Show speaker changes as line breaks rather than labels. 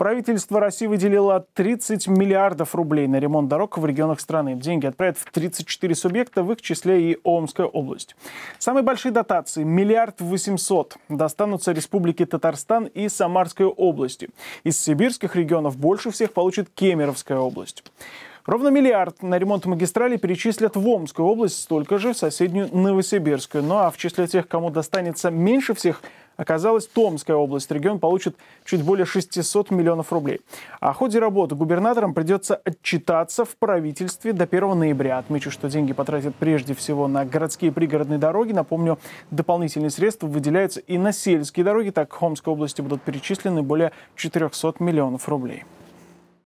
Правительство России выделило 30 миллиардов рублей на ремонт дорог в регионах страны. Деньги отправят в 34 субъекта, в их числе и Омская область. Самые большие дотации – миллиард 800 – достанутся Республике Татарстан и Самарской области. Из сибирских регионов больше всех получит Кемеровская область. Ровно миллиард на ремонт магистрали перечислят в Омскую область, столько же в соседнюю Новосибирскую. Ну а в числе тех, кому достанется меньше всех, Оказалось, Томская область, регион получит чуть более 600 миллионов рублей. О ходе работы губернаторам придется отчитаться в правительстве до 1 ноября. Отмечу, что деньги потратят прежде всего на городские и пригородные дороги. Напомню, дополнительные средства выделяются и на сельские дороги. Так, в Хомской области будут перечислены более 400 миллионов рублей.